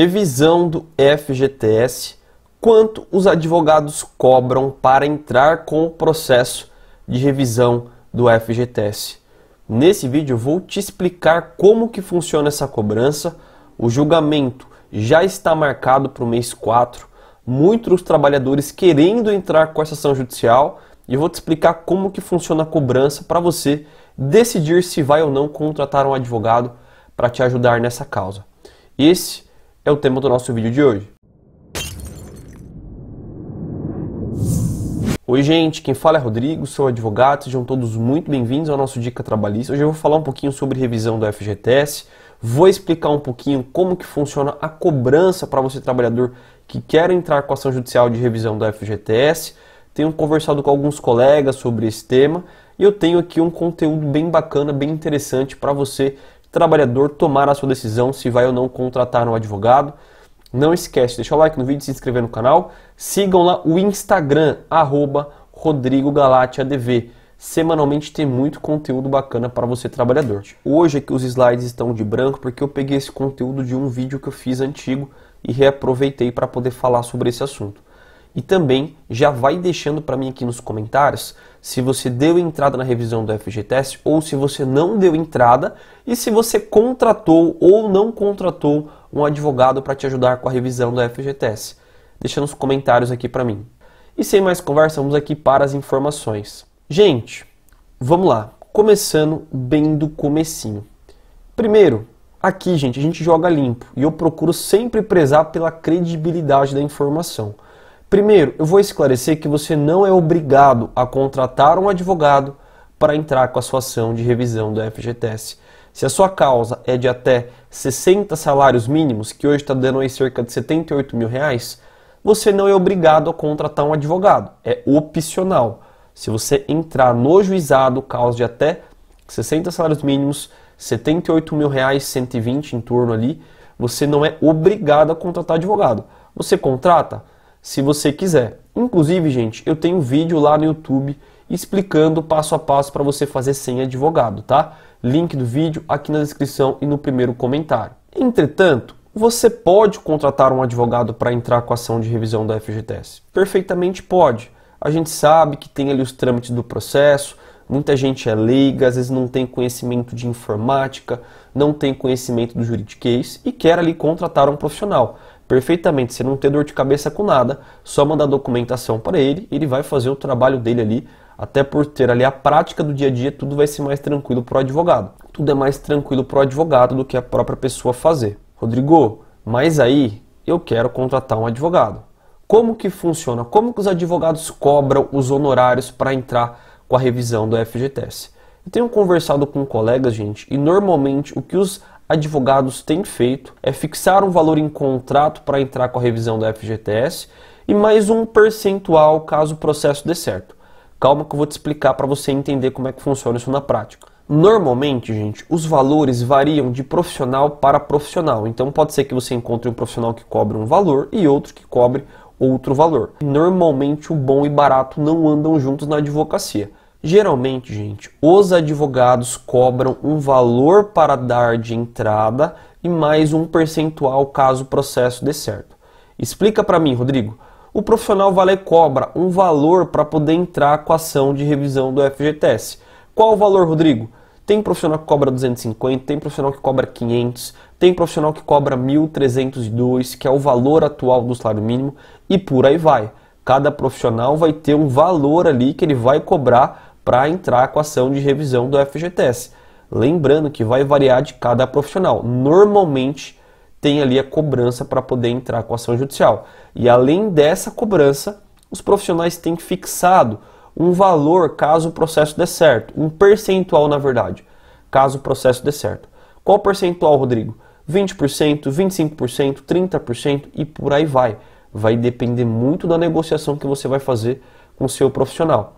Revisão do FGTS: quanto os advogados cobram para entrar com o processo de revisão do FGTS? Nesse vídeo eu vou te explicar como que funciona essa cobrança. O julgamento já está marcado para o mês 4. Muitos trabalhadores querendo entrar com essa ação judicial e eu vou te explicar como que funciona a cobrança para você decidir se vai ou não contratar um advogado para te ajudar nessa causa. Esse é o tema do nosso vídeo de hoje. Oi, gente, quem fala é Rodrigo, sou advogado, sejam todos muito bem-vindos ao nosso Dica Trabalhista. Hoje eu vou falar um pouquinho sobre revisão do FGTS, vou explicar um pouquinho como que funciona a cobrança para você trabalhador que quer entrar com ação judicial de revisão do FGTS. Tenho conversado com alguns colegas sobre esse tema e eu tenho aqui um conteúdo bem bacana, bem interessante para você trabalhador tomar a sua decisão se vai ou não contratar um advogado. Não esquece de deixar o like no vídeo, se inscrever no canal. Sigam lá o Instagram, arroba Rodrigo ADV. Semanalmente tem muito conteúdo bacana para você trabalhador. Hoje é que os slides estão de branco porque eu peguei esse conteúdo de um vídeo que eu fiz antigo e reaproveitei para poder falar sobre esse assunto. E também já vai deixando para mim aqui nos comentários se você deu entrada na revisão do FGTS ou se você não deu entrada e se você contratou ou não contratou um advogado para te ajudar com a revisão do FGTS. Deixa nos comentários aqui para mim. E sem mais conversa, vamos aqui para as informações. Gente, vamos lá. Começando bem do comecinho. Primeiro, aqui, gente, a gente joga limpo e eu procuro sempre prezar pela credibilidade da informação. Primeiro, eu vou esclarecer que você não é obrigado a contratar um advogado para entrar com a sua ação de revisão do FGTS. Se a sua causa é de até 60 salários mínimos, que hoje está dando aí cerca de 78 mil reais, você não é obrigado a contratar um advogado. É opcional. Se você entrar no juizado, causa de até 60 salários mínimos, 78 mil reais, 120 em torno ali, você não é obrigado a contratar advogado. Você contrata? se você quiser. Inclusive, gente, eu tenho um vídeo lá no YouTube explicando passo a passo para você fazer sem advogado, tá? Link do vídeo aqui na descrição e no primeiro comentário. Entretanto, você pode contratar um advogado para entrar com a ação de revisão da FGTS? Perfeitamente pode. A gente sabe que tem ali os trâmites do processo, muita gente é leiga, às vezes não tem conhecimento de informática, não tem conhecimento do juridiquês e quer ali contratar um profissional perfeitamente, você não ter dor de cabeça com nada, só mandar documentação para ele, ele vai fazer o trabalho dele ali, até por ter ali a prática do dia a dia, tudo vai ser mais tranquilo para o advogado. Tudo é mais tranquilo para o advogado do que a própria pessoa fazer. Rodrigo, mas aí eu quero contratar um advogado. Como que funciona? Como que os advogados cobram os honorários para entrar com a revisão do FGTS? Eu tenho conversado com colegas, gente, e normalmente o que os advogados têm feito é fixar um valor em contrato para entrar com a revisão da FGTS e mais um percentual caso o processo dê certo. Calma que eu vou te explicar para você entender como é que funciona isso na prática. Normalmente, gente, os valores variam de profissional para profissional. Então pode ser que você encontre um profissional que cobre um valor e outro que cobre outro valor. Normalmente o bom e barato não andam juntos na advocacia. Geralmente, gente, os advogados cobram um valor para dar de entrada e mais um percentual caso o processo dê certo. Explica para mim, Rodrigo. O profissional vale cobra um valor para poder entrar com a ação de revisão do FGTS. Qual o valor, Rodrigo? Tem profissional que cobra 250, tem profissional que cobra 500, tem profissional que cobra 1.302, que é o valor atual do salário mínimo, e por aí vai. Cada profissional vai ter um valor ali que ele vai cobrar para entrar com a ação de revisão do FGTS. Lembrando que vai variar de cada profissional. Normalmente tem ali a cobrança para poder entrar com a ação judicial. E além dessa cobrança, os profissionais têm fixado um valor caso o processo dê certo, um percentual na verdade, caso o processo dê certo. Qual percentual, Rodrigo? 20%, 25%, 30% e por aí vai. Vai depender muito da negociação que você vai fazer com o seu profissional.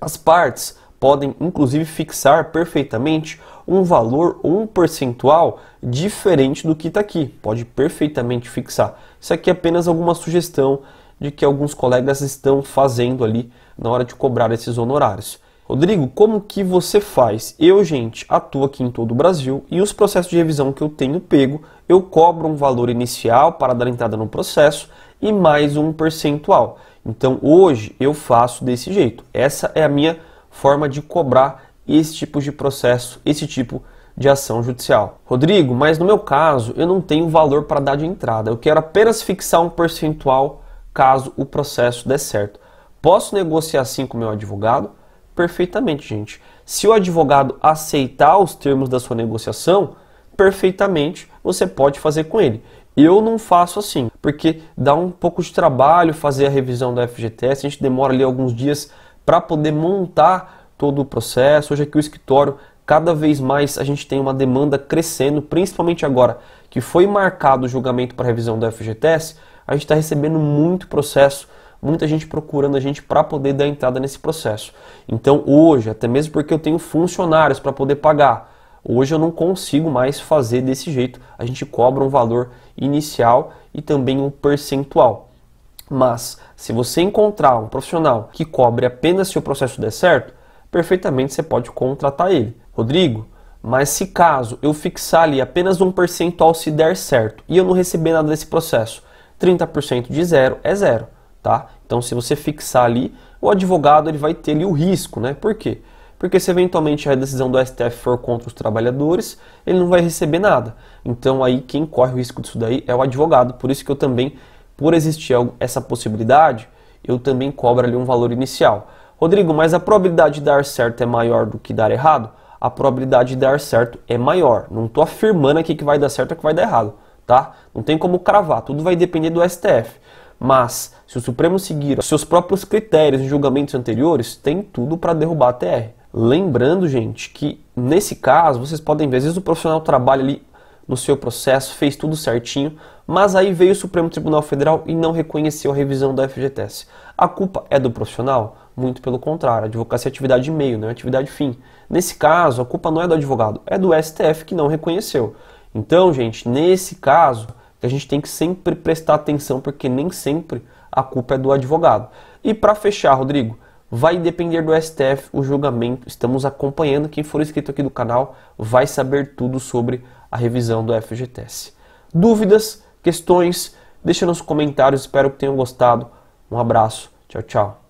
As partes podem inclusive fixar perfeitamente um valor ou um percentual diferente do que está aqui. Pode perfeitamente fixar. Isso aqui é apenas alguma sugestão de que alguns colegas estão fazendo ali na hora de cobrar esses honorários. Rodrigo, como que você faz? Eu, gente, atuo aqui em todo o Brasil e os processos de revisão que eu tenho pego, eu cobro um valor inicial para dar entrada no processo e mais um percentual. Então, hoje eu faço desse jeito. Essa é a minha forma de cobrar esse tipo de processo, esse tipo de ação judicial. Rodrigo, mas no meu caso, eu não tenho valor para dar de entrada. Eu quero apenas fixar um percentual caso o processo dê certo. Posso negociar assim com o meu advogado? Perfeitamente, gente. Se o advogado aceitar os termos da sua negociação, perfeitamente você pode fazer com ele. Eu não faço assim, porque dá um pouco de trabalho fazer a revisão da FGTS, a gente demora ali alguns dias para poder montar todo o processo. Hoje aqui o escritório, cada vez mais a gente tem uma demanda crescendo, principalmente agora que foi marcado o julgamento para revisão da FGTS, a gente está recebendo muito processo muita gente procurando a gente para poder dar entrada nesse processo. Então hoje, até mesmo porque eu tenho funcionários para poder pagar, hoje eu não consigo mais fazer desse jeito. A gente cobra um valor inicial e também um percentual. Mas se você encontrar um profissional que cobre apenas se o processo der certo, perfeitamente você pode contratar ele. Rodrigo, mas se caso eu fixar ali apenas um percentual se der certo e eu não receber nada desse processo, 30% de zero é zero tá? Então se você fixar ali, o advogado ele vai ter ali o risco, né? Por quê? Porque se eventualmente a decisão do STF for contra os trabalhadores, ele não vai receber nada. Então aí quem corre o risco disso daí é o advogado. Por isso que eu também, por existir essa possibilidade, eu também cobro ali um valor inicial. Rodrigo, mas a probabilidade de dar certo é maior do que dar errado? A probabilidade de dar certo é maior. Não estou afirmando aqui que vai dar certo ou que vai dar errado, tá? Não tem como cravar, tudo vai depender do STF. Mas, se o Supremo seguir seus próprios critérios e julgamentos anteriores, tem tudo para derrubar a TR. Lembrando, gente, que nesse caso, vocês podem ver, às vezes o profissional trabalha ali no seu processo, fez tudo certinho, mas aí veio o Supremo Tribunal Federal e não reconheceu a revisão da FGTS. A culpa é do profissional? Muito pelo contrário, a advocacia é atividade meio, não é atividade fim. Nesse caso, a culpa não é do advogado, é do STF que não reconheceu. Então, gente, nesse caso, a gente tem que sempre prestar atenção, porque nem sempre a culpa é do advogado. E para fechar, Rodrigo, vai depender do STF o julgamento. Estamos acompanhando. Quem for inscrito aqui do canal vai saber tudo sobre a revisão do FGTS. Dúvidas, questões, deixa nos comentários. Espero que tenham gostado. Um abraço. Tchau, tchau.